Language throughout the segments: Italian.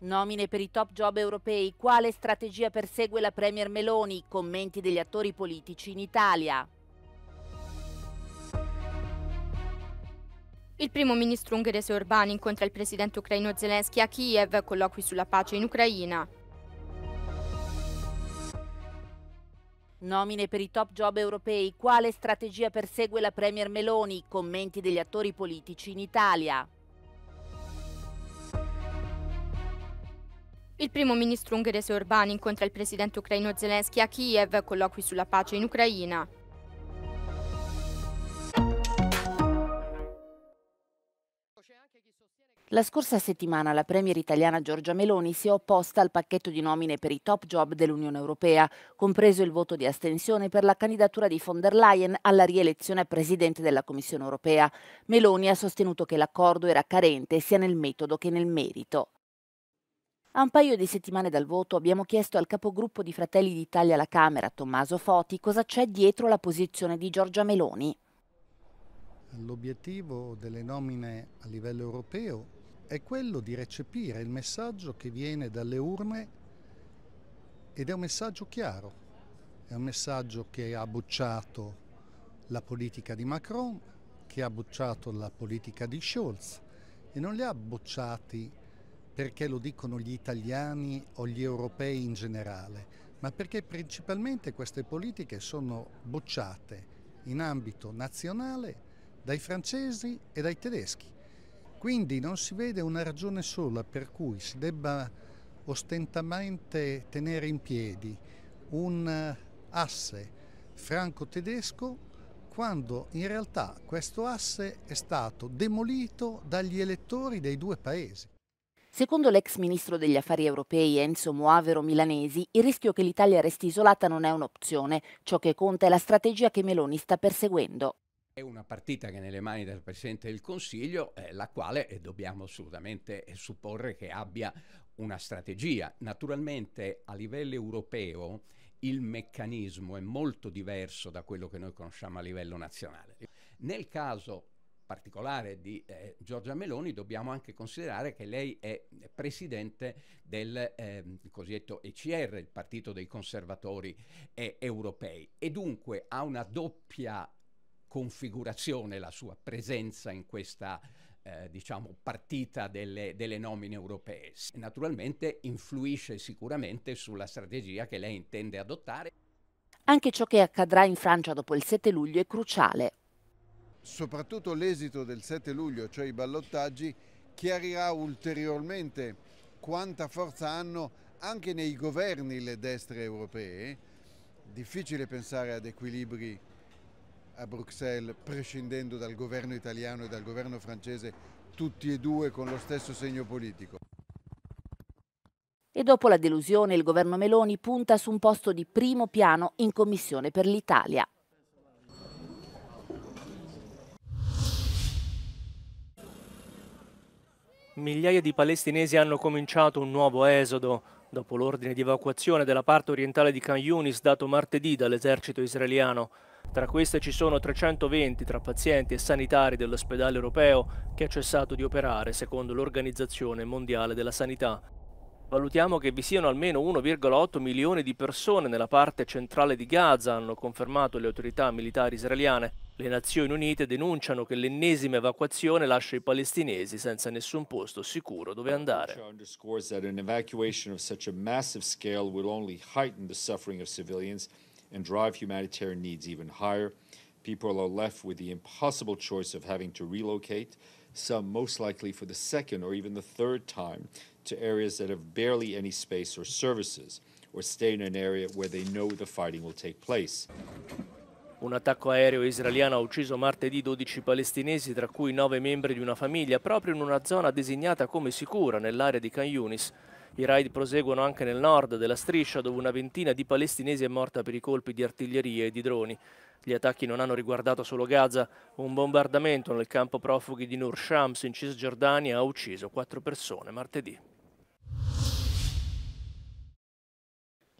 Nomine per i top job europei, quale strategia persegue la Premier Meloni? Commenti degli attori politici in Italia. Il primo ministro ungherese Orbán incontra il presidente ucraino Zelensky a Kiev, colloqui sulla pace in Ucraina. Nomine per i top job europei, quale strategia persegue la Premier Meloni? Commenti degli attori politici in Italia. Il primo ministro ungherese Orbán incontra il presidente ucraino Zelensky a Kiev, colloqui sulla pace in Ucraina. La scorsa settimana la premier italiana Giorgia Meloni si è opposta al pacchetto di nomine per i top job dell'Unione Europea, compreso il voto di astensione per la candidatura di von der Leyen alla rielezione a presidente della Commissione Europea. Meloni ha sostenuto che l'accordo era carente sia nel metodo che nel merito. A un paio di settimane dal voto abbiamo chiesto al capogruppo di Fratelli d'Italia alla Camera, Tommaso Foti, cosa c'è dietro la posizione di Giorgia Meloni. L'obiettivo delle nomine a livello europeo è quello di recepire il messaggio che viene dalle urne ed è un messaggio chiaro, è un messaggio che ha bocciato la politica di Macron, che ha bocciato la politica di Scholz e non li ha bocciati perché lo dicono gli italiani o gli europei in generale, ma perché principalmente queste politiche sono bocciate in ambito nazionale dai francesi e dai tedeschi. Quindi non si vede una ragione sola per cui si debba ostentamente tenere in piedi un asse franco-tedesco quando in realtà questo asse è stato demolito dagli elettori dei due paesi. Secondo l'ex ministro degli affari europei Enzo Moavero Milanesi, il rischio che l'Italia resti isolata non è un'opzione. Ciò che conta è la strategia che Meloni sta perseguendo. È una partita che è nelle mani del Presidente del Consiglio, eh, la quale eh, dobbiamo assolutamente eh, supporre che abbia una strategia. Naturalmente a livello europeo il meccanismo è molto diverso da quello che noi conosciamo a livello nazionale. Nel caso particolare di eh, Giorgia Meloni, dobbiamo anche considerare che lei è presidente del eh, cosiddetto ECR, il Partito dei Conservatori eh, Europei, e dunque ha una doppia configurazione la sua presenza in questa eh, diciamo partita delle, delle, nomine europee. Naturalmente influisce sicuramente sulla strategia che lei intende adottare. Anche ciò che accadrà in Francia dopo il 7 luglio è cruciale soprattutto l'esito del 7 luglio, cioè i ballottaggi, chiarirà ulteriormente quanta forza hanno anche nei governi le destre europee. Difficile pensare ad equilibri a Bruxelles prescindendo dal governo italiano e dal governo francese, tutti e due con lo stesso segno politico. E dopo la delusione il governo Meloni punta su un posto di primo piano in Commissione per l'Italia. migliaia di palestinesi hanno cominciato un nuovo esodo dopo l'ordine di evacuazione della parte orientale di Khan Yunis dato martedì dall'esercito israeliano. Tra queste ci sono 320 tra pazienti e sanitari dell'ospedale europeo che ha cessato di operare secondo l'Organizzazione Mondiale della Sanità. Valutiamo che vi siano almeno 1,8 milioni di persone nella parte centrale di Gaza, hanno confermato le autorità militari israeliane. Le Nazioni Unite denunciano che l'ennesima evacuazione lascia i palestinesi senza nessun posto sicuro dove andare. and drive humanitarian needs even higher. People are left with the impossible choice of having to relocate, some most likely for the second or even the third time, to areas that have barely any space or services, or stay in an area where they know the fighting will take place. Un attacco aereo israeliano ha ucciso martedì 12 palestinesi, tra cui 9 membri di una famiglia, proprio in una zona designata come sicura nell'area di Khan Yunis. I raid proseguono anche nel nord della striscia, dove una ventina di palestinesi è morta per i colpi di artiglieria e di droni. Gli attacchi non hanno riguardato solo Gaza. Un bombardamento nel campo profughi di Nur Shams in Cisgiordania ha ucciso quattro persone martedì.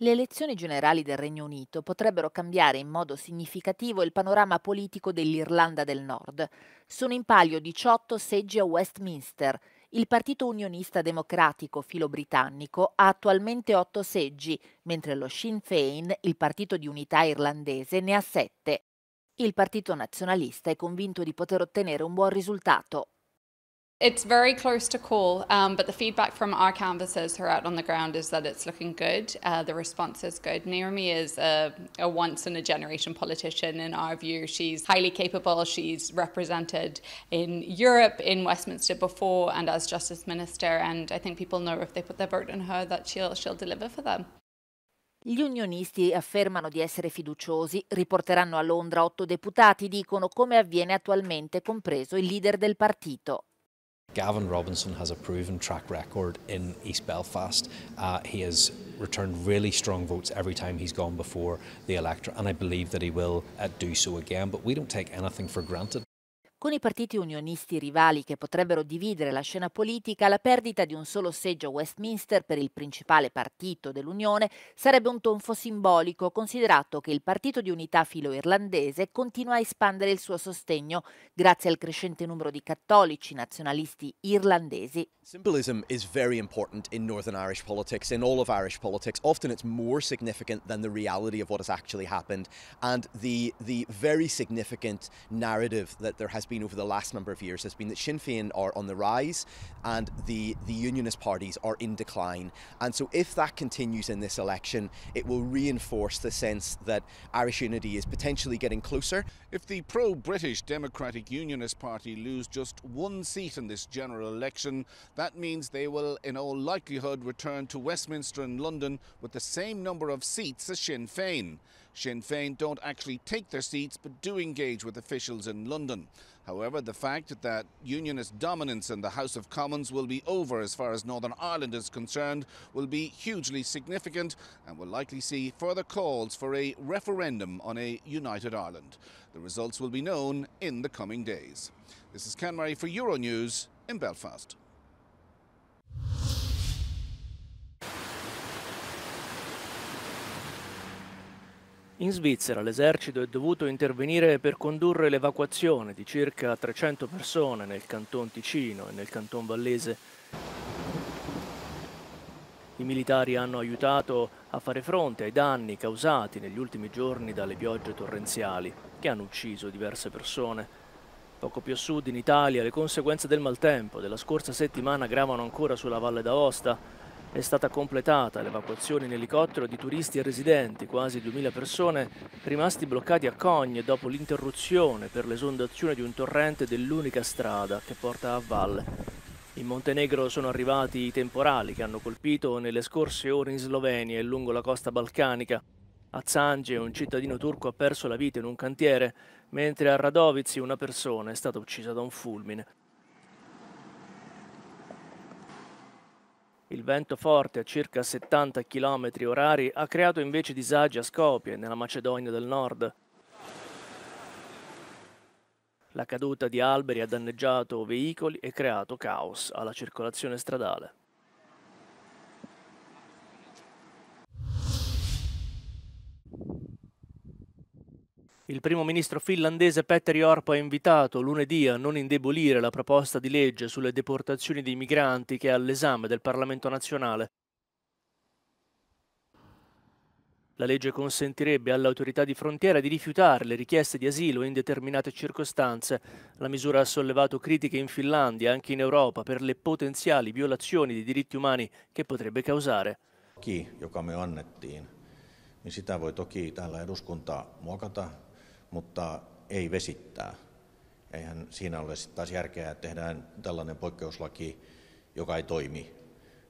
Le elezioni generali del Regno Unito potrebbero cambiare in modo significativo il panorama politico dell'Irlanda del Nord. Sono in palio 18 seggi a Westminster. Il Partito Unionista Democratico filo britannico ha attualmente 8 seggi, mentre lo Sinn Féin, il Partito di Unità Irlandese, ne ha 7. Il Partito Nazionalista è convinto di poter ottenere un buon risultato, It's very close to call, um, but the feedback from our canvassers who are out on the ground is that it's looking good. Uh, the response is good. Naomi is a, a, once in a generation politician in our view. She's highly capable. She's represented in Europe, in Westminster before, and as Justice Minister. And I think people know if they put their vote in her that she'll, she'll deliver for them. Gli unionisti affermano di essere fiduciosi, riporteranno a Londra otto deputati, dicono come avviene attualmente, compreso il leader del partito. Gavin Robinson has a proven track record in East Belfast. Uh, he has returned really strong votes every time he's gone before the electorate, and I believe that he will uh, do so again. But we don't take anything for granted. Con i partiti unionisti rivali che potrebbero dividere la scena politica, la perdita di un solo seggio a Westminster per il principale partito dell'Unione sarebbe un tonfo simbolico, considerato che il Partito di Unità filo-irlandese continua a espandere il suo sostegno grazie al crescente numero di cattolici nazionalisti irlandesi. Symbolism is very important in Northern Irish politics, in all of Irish politics. Often it's more significant than the reality of what has actually happened and the, the very significant narrative that there has been over the last number of years has been that Sinn Féin are on the rise and the, the unionist parties are in decline. And so if that continues in this election, it will reinforce the sense that Irish unity is potentially getting closer. If the pro British Democratic Unionist Party lose just one seat in this general election, that means they will, in all likelihood, return to Westminster and London with the same number of seats as Sinn Féin. Sinn Féin don't actually take their seats but do engage with officials in London. However, the fact that unionist dominance in the House of Commons will be over as far as Northern Ireland is concerned will be hugely significant and will likely see further calls for a referendum on a united Ireland. The results will be known in the coming days. This is Ken Murray for Euronews in Belfast. In Svizzera l'esercito è dovuto intervenire per condurre l'evacuazione di circa 300 persone nel canton Ticino e nel canton Vallese. I militari hanno aiutato a fare fronte ai danni causati negli ultimi giorni dalle piogge torrenziali, che hanno ucciso diverse persone. Poco più a sud in Italia le conseguenze del maltempo della scorsa settimana gravano ancora sulla Valle d'Aosta, è stata completata l'evacuazione in elicottero di turisti e residenti, quasi 2.000 persone, rimasti bloccati a Cogne dopo l'interruzione per l'esondazione di un torrente dell'unica strada che porta a valle. In Montenegro sono arrivati i temporali che hanno colpito nelle scorse ore in Slovenia e lungo la costa balcanica. A Zange un cittadino turco ha perso la vita in un cantiere, mentre a Radovici una persona è stata uccisa da un fulmine. Il vento forte a circa 70 km orari ha creato invece disagi a Skopje, nella Macedonia del Nord. La caduta di alberi ha danneggiato veicoli e creato caos alla circolazione stradale. Il primo ministro finlandese Petteri Orpo ha invitato lunedì a non indebolire la proposta di legge sulle deportazioni dei migranti che è all'esame del Parlamento nazionale. La legge consentirebbe all'autorità di frontiera di rifiutare le richieste di asilo in determinate circostanze. La misura ha sollevato critiche in Finlandia e anche in Europa per le potenziali violazioni di diritti umani che potrebbe causare. Chi, joka me annettiin, niin sitä voi toki täällä eduskuntaa muokata mutta ei vesittää. Eihän siinä ole sitten taas järkeä, että tehdään tällainen poikkeuslaki, joka ei toimi.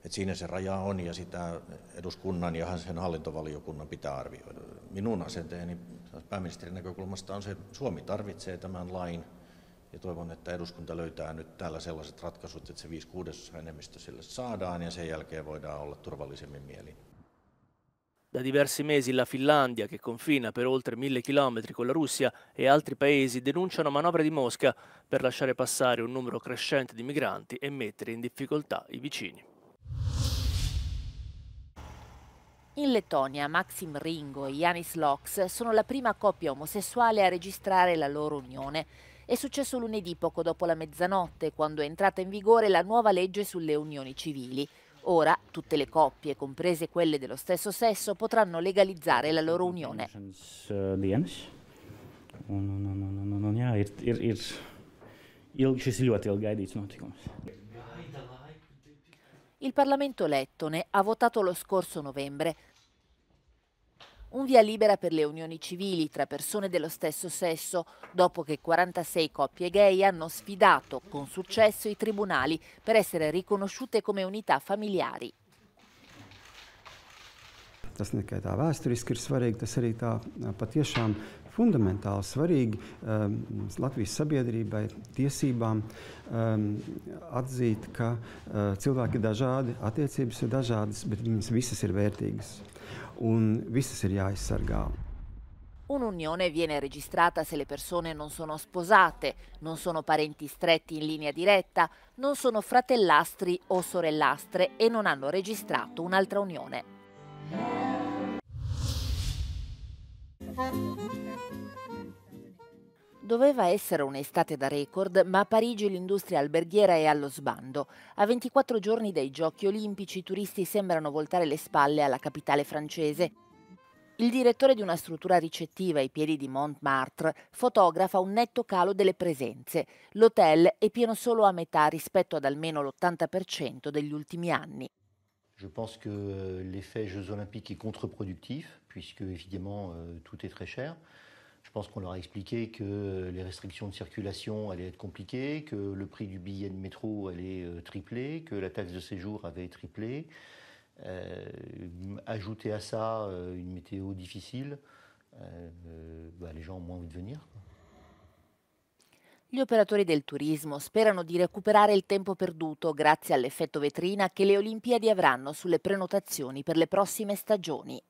Et siinä se raja on ja sitä eduskunnan ja sen hallintovaliokunnan pitää arvioida. Minun asenteeni pääministerin näkökulmasta on se, että Suomi tarvitsee tämän lain ja toivon, että eduskunta löytää nyt täällä sellaiset ratkaisut, että se 5 6 enemmistö sille saadaan ja sen jälkeen voidaan olla turvallisemmin mielin. Da diversi mesi la Finlandia, che confina per oltre mille chilometri con la Russia e altri paesi, denunciano manovre di Mosca per lasciare passare un numero crescente di migranti e mettere in difficoltà i vicini. In Lettonia Maxim Ringo e Janis Lox sono la prima coppia omosessuale a registrare la loro unione. È successo lunedì poco dopo la mezzanotte, quando è entrata in vigore la nuova legge sulle unioni civili. Ora tutte le coppie, comprese quelle dello stesso sesso, potranno legalizzare la loro unione. Il Parlamento lettone ha votato lo scorso novembre un via libera per le unioni civili tra persone dello stesso sesso, dopo che 46 coppie gay hanno sfidato con successo i tribunali per essere riconosciute come unità familiari. Tas ne tikai tā vēsturiski ir svarīgi, tas arī tā patiešām fundamentāli svarīgi um, Latvijas sabiedrībai, tiesībām um, atzīt, ka uh, cilvēki ir dažādi, attiecības ir dažādas, bet viņas visas ir vērtīgas un visas ir Un'unione viene registrata se le persone non sono sposate, non sono parenti stretti in linea diretta, non sono fratellastri o sorellastre e non hanno registrato un'altra unione. Doveva essere un'estate da record, ma a Parigi l'industria alberghiera è allo sbando. A 24 giorni dai Giochi olimpici i turisti sembrano voltare le spalle alla capitale francese. Il direttore di una struttura ricettiva ai piedi di Montmartre fotografa un netto calo delle presenze. L'hotel è pieno solo a metà rispetto ad almeno l'80% degli ultimi anni. Je pense que euh, l'effet Jeux olympiques est contre-productif, puisque évidemment euh, tout est très cher. Je pense qu'on leur a expliqué que euh, les restrictions de circulation allaient être compliquées, que le prix du billet de métro allait euh, tripler, que la taxe de séjour avait triplé. Euh, ajouter à ça une météo difficile, bah, les gens ont moins envie de venir. Gli operatori del turismo sperano di recuperare il tempo perduto grazie all'effetto vetrina che le Olimpiadi avranno sulle prenotazioni per le prossime stagioni.